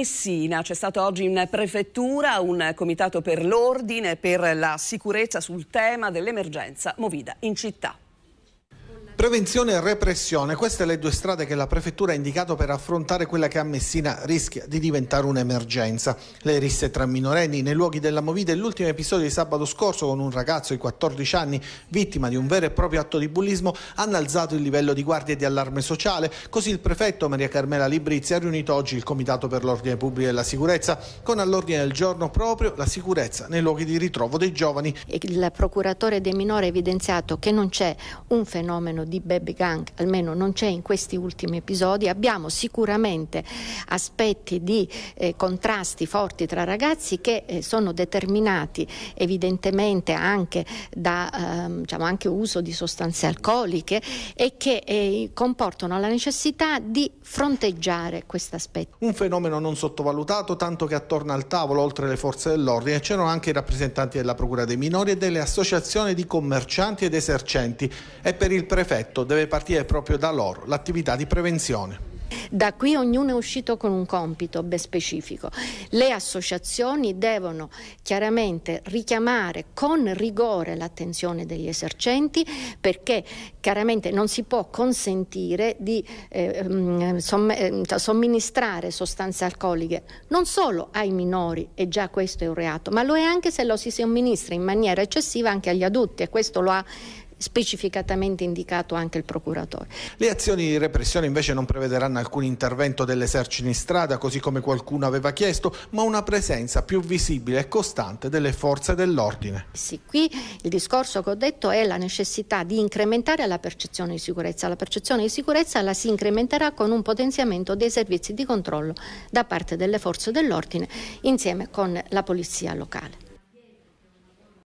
Messina c'è stato oggi in prefettura un comitato per l'ordine e per la sicurezza sul tema dell'emergenza Movida in città. Prevenzione e repressione, queste le due strade che la Prefettura ha indicato per affrontare quella che a Messina rischia di diventare un'emergenza. Le risse tra minorenni nei luoghi della Movida e l'ultimo episodio di sabato scorso con un ragazzo di 14 anni, vittima di un vero e proprio atto di bullismo, hanno alzato il livello di guardia e di allarme sociale. Così il prefetto Maria Carmela Librizzi ha riunito oggi il Comitato per l'Ordine Pubblico e la Sicurezza con all'ordine del giorno proprio la sicurezza nei luoghi di ritrovo dei giovani. Il procuratore dei minori ha evidenziato che non c'è un fenomeno di di Baby Gang, almeno non c'è in questi ultimi episodi, abbiamo sicuramente aspetti di eh, contrasti forti tra ragazzi che eh, sono determinati evidentemente anche da eh, diciamo anche uso di sostanze alcoliche e che eh, comportano la necessità di fronteggiare questo aspetto. Un fenomeno non sottovalutato, tanto che attorno al tavolo, oltre le forze dell'ordine, c'erano anche i rappresentanti della Procura dei minori e delle associazioni di commercianti ed esercenti e per il prefetto effetto deve partire proprio da loro, l'attività di prevenzione. Da qui ognuno è uscito con un compito ben specifico. Le associazioni devono chiaramente richiamare con rigore l'attenzione degli esercenti perché chiaramente non si può consentire di eh, mm, eh somministrare sostanze alcoliche non solo ai minori, e già questo è un reato, ma lo è anche se lo si somministra in maniera eccessiva anche agli adulti e questo lo ha specificatamente indicato anche il procuratore. Le azioni di repressione invece non prevederanno alcun intervento dell'esercito in strada, così come qualcuno aveva chiesto, ma una presenza più visibile e costante delle forze dell'ordine. Sì, qui il discorso che ho detto è la necessità di incrementare la percezione di sicurezza. La percezione di sicurezza la si incrementerà con un potenziamento dei servizi di controllo da parte delle forze dell'ordine insieme con la polizia locale.